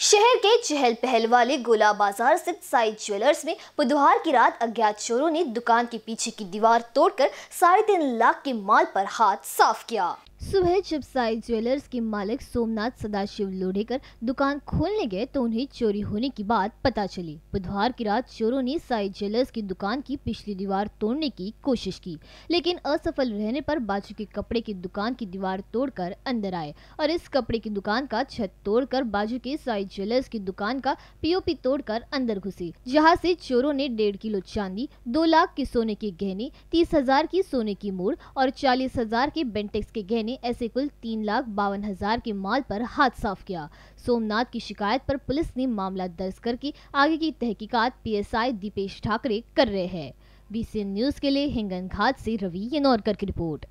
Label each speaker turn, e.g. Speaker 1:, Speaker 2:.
Speaker 1: शहर के चहल पहल वाले गोला बाजार स्थित साई ज्वेलर्स में बुधवार की रात अज्ञात चोरों ने दुकान के पीछे की दीवार तोड़कर साढ़े तीन लाख के माल पर हाथ साफ किया सुबह जब साई ज्वेलर्स के मालिक सोमनाथ सदाशिव लोढ़ेकर दुकान खोलने गए तो उन्हें चोरी होने की बात पता चली बुधवार की रात चोरों ने साई ज्वेलर्स की दुकान की पिछली दीवार तोड़ने की कोशिश की लेकिन असफल रहने पर बाजू के कपड़े की दुकान की दीवार तोड़कर अंदर आए और इस कपड़े की दुकान का छत तोड़कर बाजू के साई ज्वेलर्स की दुकान का पीओपी तोड़कर अंदर घुसे जहाँ से चोरों ने डेढ़ किलो चांदी दो लाख के सोने के गहने तीस हजार की सोने की मोड़ और चालीस हजार के बेंटेक्स के गहने ने ऐसे कुल तीन लाख बावन हजार के माल पर हाथ साफ किया सोमनाथ की शिकायत पर पुलिस ने मामला दर्ज करके आगे की तहकीकात पीएसआई दीपेश ठाकरे कर रहे हैं बीसीएन न्यूज के लिए हिंगन घाट से रवि यनौरकर की रिपोर्ट